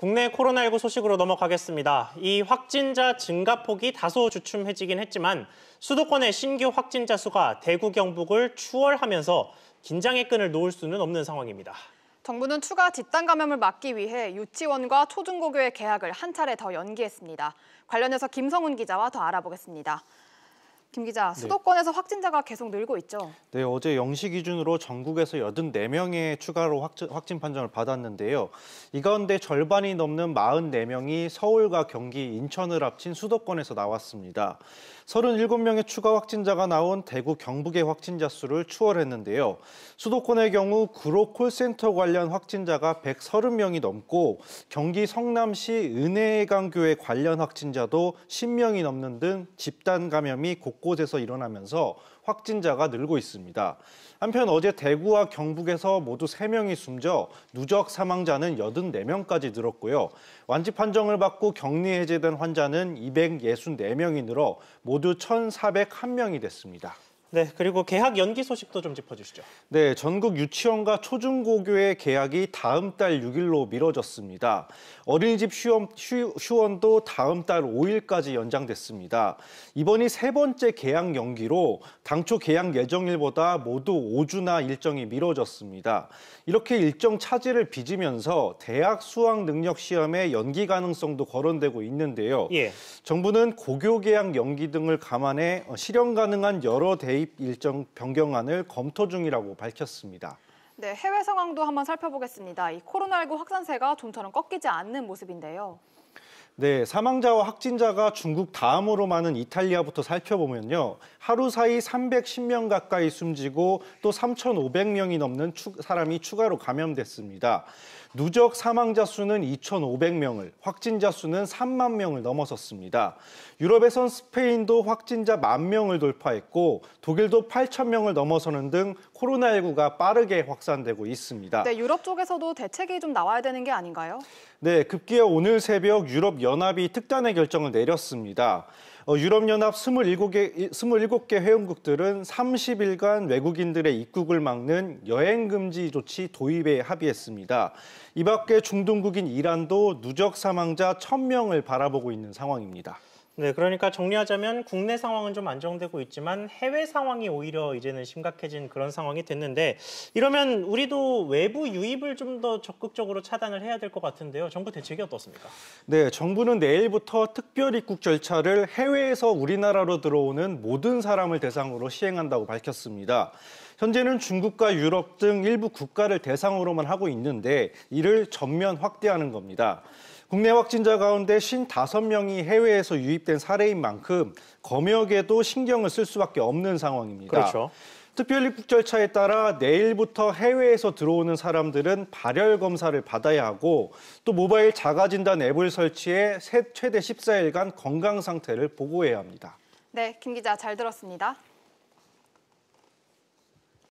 국내 코로나19 소식으로 넘어가겠습니다. 이 확진자 증가폭이 다소 주춤해지긴 했지만 수도권의 신규 확진자 수가 대구 경북을 추월하면서 긴장의 끈을 놓을 수는 없는 상황입니다. 정부는 추가 집단 감염을 막기 위해 유치원과 초중고교의 계약을한 차례 더 연기했습니다. 관련해서 김성훈 기자와 더 알아보겠습니다. 김 기자, 네. 수도권에서 네. 확진자가 계속 늘고 있죠. 네, 어제 0시 기준으로 전국에서 84명의 추가로 확진, 확진 판정을 받았는데요. 이 가운데 절반이 넘는 44명이 서울과 경기, 인천을 합친 수도권에서 나왔습니다. 37명의 추가 확진자가 나온 대구, 경북의 확진자 수를 추월했는데요. 수도권의 경우 구로 콜센터 관련 확진자가 130명이 넘고 경기 성남시 은혜강교회 관련 확진자도 10명이 넘는 등 집단 감염이 곳곳 곳곳에서 일어나면서 확진자가 늘고 있습니다. 한편 어제 대구와 경북에서 모두 3명이 숨져 누적 사망자는 84명까지 늘었고요. 완치 판정을 받고 격리 해제된 환자는 264명이 늘어 모두 1,401명이 됐습니다. 네, 그리고 개학 연기 소식도 좀 짚어주시죠. 네, 전국 유치원과 초중고교의 개학이 다음 달 6일로 미뤄졌습니다. 어린이집 휴원, 휴원도 다음 달 5일까지 연장됐습니다. 이번이 세 번째 개학 연기로 당초 개학 예정일보다 모두 5주나 일정이 미뤄졌습니다. 이렇게 일정 차질을 빚으면서 대학 수학 능력 시험의 연기 가능성도 거론되고 있는데요. 예. 정부는 고교 개학 연기 등을 감안해 실현 가능한 여러 대학 개입 일정 변경안을 검토 중이라고 밝혔습니다. 네, 해외 상황도 한번 살펴보겠습니다. 이 코로나19 확산세가 좀처럼 꺾이지 않는 모습인데요. 네, 사망자와 확진자가 중국 다음으로 많은 이탈리아부터 살펴보면요. 하루 사이 310명 가까이 숨지고 또 3,500명이 넘는 추, 사람이 추가로 감염됐습니다. 누적 사망자 수는 2,500명을, 확진자 수는 3만 명을 넘어섰습니다. 유럽에선 스페인도 확진자 1만 명을 돌파했고 독일도 8천 명을 넘어서는 등 코로나19가 빠르게 확산되고 있습니다. 네, 유럽 쪽에서도 대책이 좀 나와야 되는 게 아닌가요? 네, 급기야 오늘 새벽 유럽 연합이 특단의 결정을 내렸습니다. 어, 유럽연합 27개, 27개 회원국들은 30일간 외국인들의 입국을 막는 여행금지 조치 도입에 합의했습니다. 이 밖에 중동국인 이란도 누적 사망자 1000명을 바라보고 있는 상황입니다. 네, 그러니까 정리하자면 국내 상황은 좀 안정되고 있지만 해외 상황이 오히려 이제는 심각해진 그런 상황이 됐는데 이러면 우리도 외부 유입을 좀 더 적극적으로 차단을 해야 될 것 같은데요. 정부 대책이 어떻습니까? 네, 정부는 내일부터 특별 입국 절차를 해외에서 우리나라로 들어오는 모든 사람을 대상으로 시행한다고 밝혔습니다. 현재는 중국과 유럽 등 일부 국가를 대상으로만 하고 있는데 이를 전면 확대하는 겁니다. 국내 확진자 가운데 55명이 해외에서 유입된 사례인 만큼 검역에도 신경을 쓸 수밖에 없는 상황입니다. 그렇죠. 특별입국 절차에 따라 내일부터 해외에서 들어오는 사람들은 발열 검사를 받아야 하고 또 모바일 자가진단 앱을 설치해 최대 14일간 건강 상태를 보고해야 합니다. 네, 김 기자 잘 들었습니다.